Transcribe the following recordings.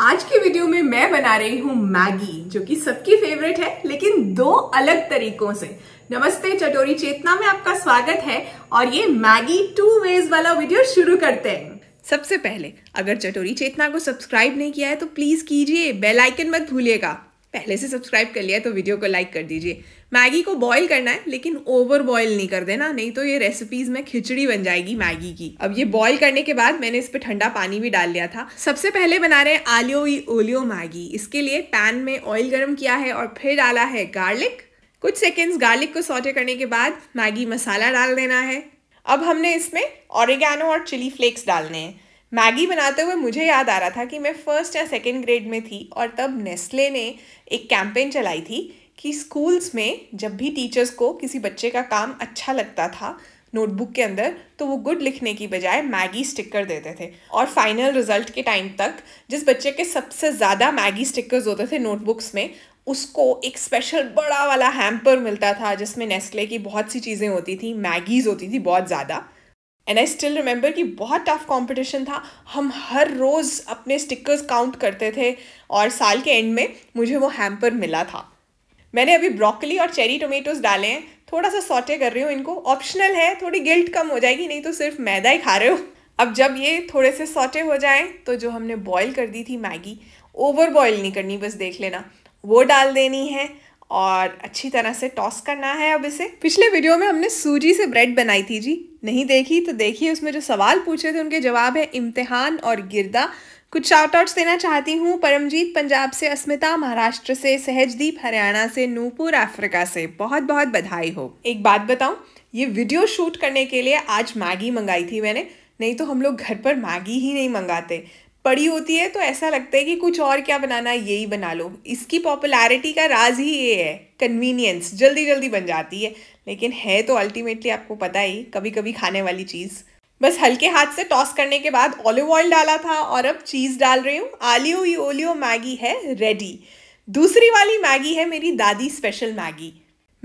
आज की वीडियो में मैं बना रही हूँ मैगी जो कि सबकी फेवरेट है लेकिन दो अलग तरीकों से नमस्ते चटोरी चेतना में आपका स्वागत है और ये मैगी टू वेज वाला वीडियो शुरू करते हैं सबसे पहले अगर चटोरी चेतना को सब्सक्राइब नहीं किया है तो प्लीज कीजिए बेल आइकन मत भूलिएगा पहले से सब्सक्राइब कर लिया है तो वीडियो को लाइक कर दीजिए मैगी को बॉईल करना है लेकिन ओवर बॉईल नहीं कर देना नहीं तो ये रेसिपीज में खिचड़ी बन जाएगी मैगी की अब ये बॉईल करने के बाद मैंने इस पर ठंडा पानी भी डाल लिया था सबसे पहले बना रहे हैं आलियो ई ओलियो मैगी इसके लिए पैन में ऑयल गर्म किया है और फिर डाला है गार्लिक कुछ सेकेंड्स गार्लिक को सोटे करने के बाद मैगी मसाला डाल देना है अब हमने इसमें ऑरिगेनो और चिली फ्लेक्स डालने हैं मैगी बनाते हुए मुझे याद आ रहा था कि मैं फ़र्स्ट या सेकेंड ग्रेड में थी और तब नेस्ले ने एक कैंपेन चलाई थी कि स्कूल्स में जब भी टीचर्स को किसी बच्चे का काम अच्छा लगता था नोटबुक के अंदर तो वो गुड लिखने की बजाय मैगी स्टिकर देते थे और फाइनल रिजल्ट के टाइम तक जिस बच्चे के सबसे ज़्यादा मैगी स्टिकर्स होते थे नोटबुक्स में उसको एक स्पेशल बड़ा वाला हैम्पर मिलता था जिसमें नेस्ले की बहुत सी चीज़ें होती थी मैगीज़ होती थी बहुत ज़्यादा एंड आई स्टिल रिमेंबर कि बहुत टफ कंपटीशन था हम हर रोज़ अपने स्टिकर्स काउंट करते थे और साल के एंड में मुझे वो हैम्पर मिला था मैंने अभी ब्रोकली और चेरी टोमेटोज डाले हैं थोड़ा सा सॉटे कर रही हूँ इनको ऑप्शनल है थोड़ी गिल्ट कम हो जाएगी नहीं तो सिर्फ मैदा ही खा रहे हो अब जब ये थोड़े से सॉटे हो जाए तो जो हमने बॉयल कर दी थी मैगी ओवर बॉयल नहीं करनी बस देख लेना वो डाल देनी है और अच्छी तरह से टॉस करना है अब इसे पिछले वीडियो में हमने सूजी से ब्रेड बनाई थी जी नहीं देखी तो देखिए उसमें जो सवाल पूछे थे उनके जवाब है इम्तिहान और गिरदा कुछ शाउटआउट्स देना चाहती हूँ परमजीत पंजाब से अस्मिता महाराष्ट्र से सहजदीप हरियाणा से नूपुर अफ्रीका से बहुत बहुत बधाई हो एक बात बताऊँ ये वीडियो शूट करने के लिए आज मैगी मंगाई थी मैंने नहीं तो हम लोग घर पर मैगी ही नहीं मंगाते पड़ी होती है तो ऐसा लगता है कि कुछ और क्या बनाना है यही बना लो इसकी पॉपुलैरिटी का राज ही ये है कन्वीनियंस जल्दी जल्दी बन जाती है लेकिन है तो अल्टीमेटली आपको पता ही कभी कभी खाने वाली चीज़ बस हल्के हाथ से टॉस करने के बाद ऑलिव ऑयल डाला था और अब चीज़ डाल रही हूँ आलियो ही ओलियो मैगी है रेडी दूसरी वाली मैगी है मेरी दादी स्पेशल मैगी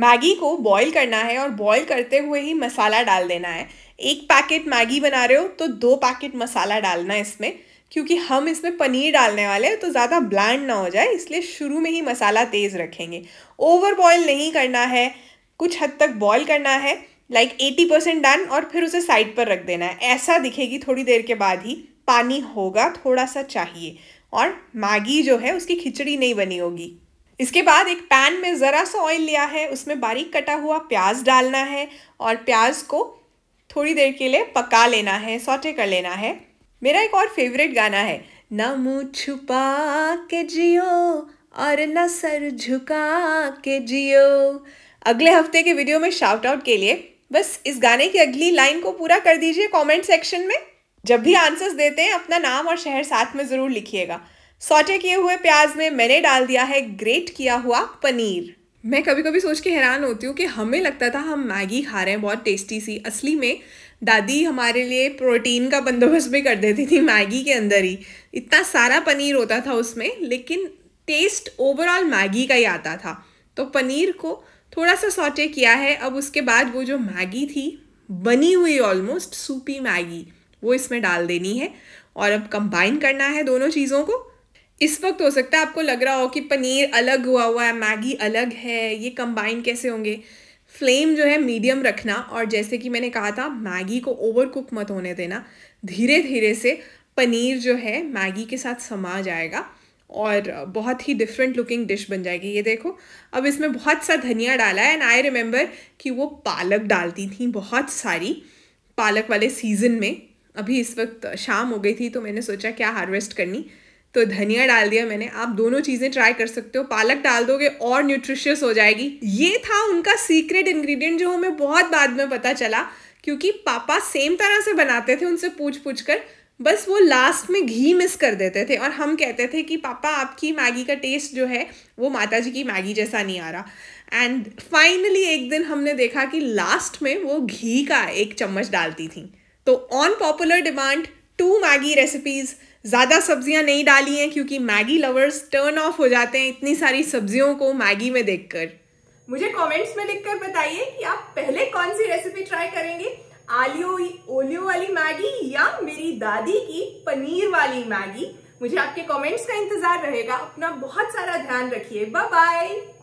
मैगी को बॉईल करना है और बॉईल करते हुए ही मसाला डाल देना है एक पैकेट मैगी बना रहे हो तो दो पैकेट मसाला डालना है इसमें क्योंकि हम इसमें पनीर डालने वाले हैं तो ज़्यादा ब्लैंड ना हो जाए इसलिए शुरू में ही मसाला तेज़ रखेंगे ओवर बॉयल नहीं करना है कुछ हद तक बॉयल करना है लाइक एटी परसेंट डन और फिर उसे साइड पर रख देना है ऐसा दिखेगी थोड़ी देर के बाद ही पानी होगा थोड़ा सा चाहिए और मैगी जो है उसकी खिचड़ी नहीं बनी होगी इसके बाद एक पैन में ज़रा सा ऑयल लिया है उसमें बारीक कटा हुआ प्याज डालना है और प्याज को थोड़ी देर के लिए पका लेना है सौटे कर लेना है मेरा एक और फेवरेट गाना है न मुँह छुपा के जियो और न सर झुका के जियो अगले हफ्ते के वीडियो में शाउट आउट के लिए बस इस गाने की अगली लाइन को पूरा कर दीजिए कमेंट सेक्शन में जब भी आंसर्स देते हैं अपना नाम और शहर साथ में ज़रूर लिखिएगा सोटे किए हुए प्याज में मैंने डाल दिया है ग्रेट किया हुआ पनीर मैं कभी कभी सोच के हैरान होती हूँ कि हमें लगता था हम मैगी खा रहे हैं बहुत टेस्टी सी असली में दादी हमारे लिए प्रोटीन का बंदोबस्त भी कर देती थी मैगी के अंदर ही इतना सारा पनीर होता था उसमें लेकिन टेस्ट ओवरऑल मैगी का ही आता था तो पनीर को थोड़ा सा सॉटे किया है अब उसके बाद वो जो मैगी थी बनी हुई ऑलमोस्ट सूपी मैगी वो इसमें डाल देनी है और अब कंबाइन करना है दोनों चीज़ों को इस वक्त हो सकता है आपको लग रहा हो कि पनीर अलग हुआ हुआ है मैगी अलग है ये कंबाइन कैसे होंगे फ्लेम जो है मीडियम रखना और जैसे कि मैंने कहा था मैगी को ओवर कुक मत होने देना धीरे धीरे से पनीर जो है मैगी के साथ समा जाएगा और बहुत ही डिफरेंट लुकिंग डिश बन जाएगी ये देखो अब इसमें बहुत सा धनिया डाला है एंड आई रिमेम्बर कि वो पालक डालती थी बहुत सारी पालक वाले सीज़न में अभी इस वक्त शाम हो गई थी तो मैंने सोचा क्या हार्वेस्ट करनी तो धनिया डाल दिया मैंने आप दोनों चीज़ें ट्राई कर सकते हो पालक डाल दोगे और न्यूट्रिशियस हो जाएगी ये था उनका सीक्रेट इंग्रेडिएंट जो हमें बहुत बाद में पता चला क्योंकि पापा सेम तरह से बनाते थे उनसे पूछ पूछ कर बस वो लास्ट में घी मिस कर देते थे और हम कहते थे कि पापा आपकी मैगी का टेस्ट जो है वो माता जी की मैगी जैसा नहीं आ रहा एंड फाइनली एक दिन हमने देखा कि लास्ट में वो घी का एक चम्मच डालती थी तो on popular demand two Maggi recipes ज़्यादा सब्जियां नहीं डाली हैं क्योंकि मैगी लवर्स टर्न ऑफ हो जाते हैं इतनी सारी सब्जियों को मैगी में देखकर मुझे कमेंट्स में लिखकर बताइए कि आप पहले कौन सी रेसिपी ट्राई करेंगे आलियो ओलियो वाली मैगी या मेरी दादी की पनीर वाली मैगी मुझे आपके कमेंट्स का इंतजार रहेगा अपना बहुत सारा ध्यान रखिए बाय बाय